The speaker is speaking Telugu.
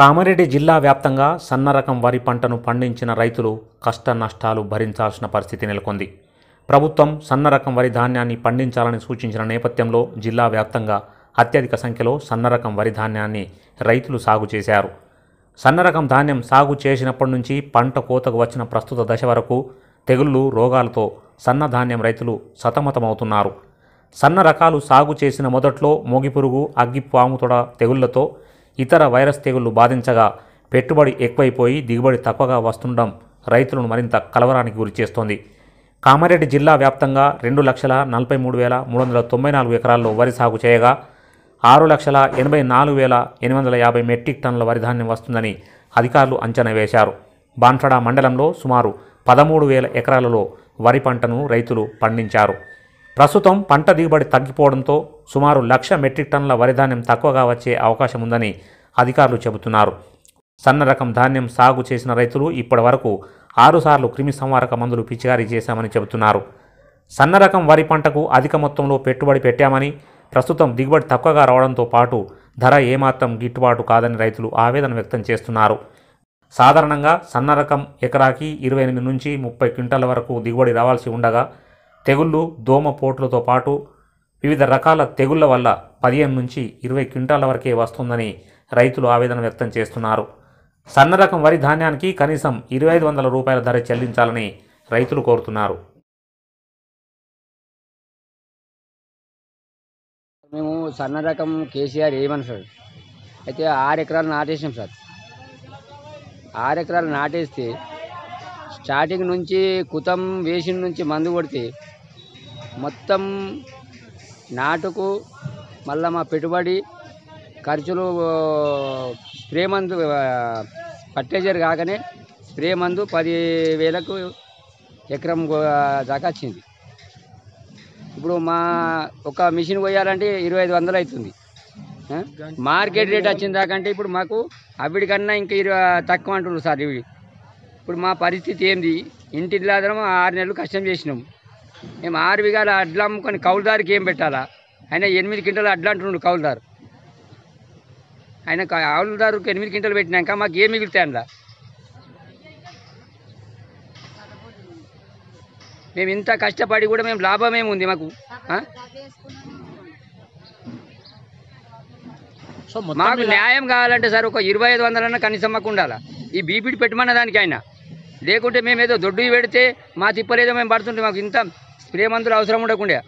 కామారెడ్డి జిల్లా వ్యాప్తంగా సన్న రకం వరి పంటను పండించిన రైతులు కష్ట నష్టాలు భరించాల్సిన పరిస్థితి నెలకొంది ప్రభుత్వం సన్న రకం వరి ధాన్యాన్ని పండించాలని సూచించిన నేపథ్యంలో జిల్లా వ్యాప్తంగా అత్యధిక సంఖ్యలో సన్న రకం వరి ధాన్యాన్ని రైతులు సాగు చేశారు సన్న రకం ధాన్యం సాగు చేసినప్పటి నుంచి పంట కోతకు వచ్చిన ప్రస్తుత దశ వరకు తెగుళ్ళు రోగాలతో సన్న ధాన్యం రైతులు సతమతమవుతున్నారు సన్న రకాలు సాగు చేసిన మొదట్లో మోగిపురుగు అగ్గిపాముతొడ తెగుళ్లతో ఇతర వైరస్ తెగుళ్లు బాధించగా పెట్టుబడి ఎక్కువైపోయి దిగుబడి తక్కువగా వస్తుండడం రైతులను మరింత కలవరానికి గురిచేస్తోంది కామారెడ్డి జిల్లా వ్యాప్తంగా రెండు లక్షల నలభై మూడు వేల మూడు వందల తొంభై నాలుగు ఎకరాల్లో వరి సాగు చేయగా ఆరు లక్షల ఎనభై నాలుగు వేల ఎనిమిది వందల యాభై మెట్రిక్ టన్నుల వరిధాన్యం వస్తుందని అధికారులు అంచనా వేశారు బాన్సడా మండలంలో సుమారు పదమూడు వేల ఎకరాలలో వరి పంటను రైతులు పండించారు ప్రస్తుతం పంట దిగుబడి తగ్గిపోవడంతో సుమారు లక్ష మెట్రిక్ టన్నుల వరి ధాన్యం తక్కువగా వచ్చే అవకాశం ఉందని అధికారులు చెబుతున్నారు సన్న రకం ధాన్యం సాగు చేసిన రైతులు ఇప్పటి వరకు ఆరుసార్లు క్రిమి సంవారక మందులు పిచికారీ చేశామని చెబుతున్నారు సన్న రకం వరి పంటకు అధిక మొత్తంలో పెట్టుబడి పెట్టామని ప్రస్తుతం దిగుబడి తక్కువగా రావడంతో పాటు ధర ఏమాత్రం గిట్టుబాటు కాదని రైతులు ఆవేదన వ్యక్తం చేస్తున్నారు సాధారణంగా సన్న రకం ఎకరాకి ఇరవై ఎనిమిది నుంచి ముప్పై క్వింటాల వరకు దిగుబడి రావాల్సి ఉండగా తెగుళ్ళు దోమపోట్లతో పాటు వివిధ రకాల తెగుళ్ల వల్ల పదిహేను నుంచి ఇరవై క్వింటాల వరకే వస్తుందని రైతులు ఆవేదన వ్యక్తం చేస్తున్నారు సన్న రకం వరి ధాన్యానికి కనీసం ఇరవై ఐదు వందల రూపాయల ధర చెల్లించాలని రైతులు కోరుతున్నారు మేము సన్న రకం కేసీఆర్ ఏమని సార్ అయితే ఆరు ఎకరాలు నాటేసాం సార్ ఆరు ఎకరాలు నాటేస్తే స్టార్టింగ్ నుంచి కుతం వేసిన నుంచి మందు కొడితే మొత్తం నాటుకు మళ్ళీ మా పెట్టుబడి ఖర్చులు స్ప్రే మందు పట్టేజర్ కాకనే స్ప్రే మందు పది వేలకు ఎకరం దాకా వచ్చింది ఇప్పుడు మా ఒక మిషన్ కొయ్యాలంటే ఇరవై ఐదు వందలు అవుతుంది మార్కెట్ రేట్ వచ్చిన దాకంటే ఇప్పుడు మాకు అవిడికన్నా ఇంకా ఇరవై తక్కువ అంటున్నారు సార్ ఇవి ఇప్పుడు మా పరిస్థితి ఏంది ఇంటి ఇల్లాదరం ఆరు నెలలు కష్టం చేసినాం మేము ఆరు విగాల అడ్లు అమ్ముకొని కౌలుదారికి ఏం పెట్టాలా ఆయన ఎనిమిది కింటలు అడ్లు అంటున్నాడు కౌలుదారు ఆయన కౌలుదారుకు ఎనిమిది కింటలు పెట్టినాక మాకు ఏం మిగులుతాయి మేము ఇంత కష్టపడి కూడా మేము ఉంది మాకు మాకు న్యాయం కావాలంటే సార్ ఒక ఇరవై ఐదు వందలన్నా కనీసం మాకు ఉండాలా ఈ బీపీటీ పెట్టమన్న దానికి ఆయన లేకుంటే మేమేదో దొడ్డు పెడితే మా తిప్పలేదో మేము పడుతుంటే మాకు ఇంత స్ప్రే మందులు అవసరం ఉండకుండా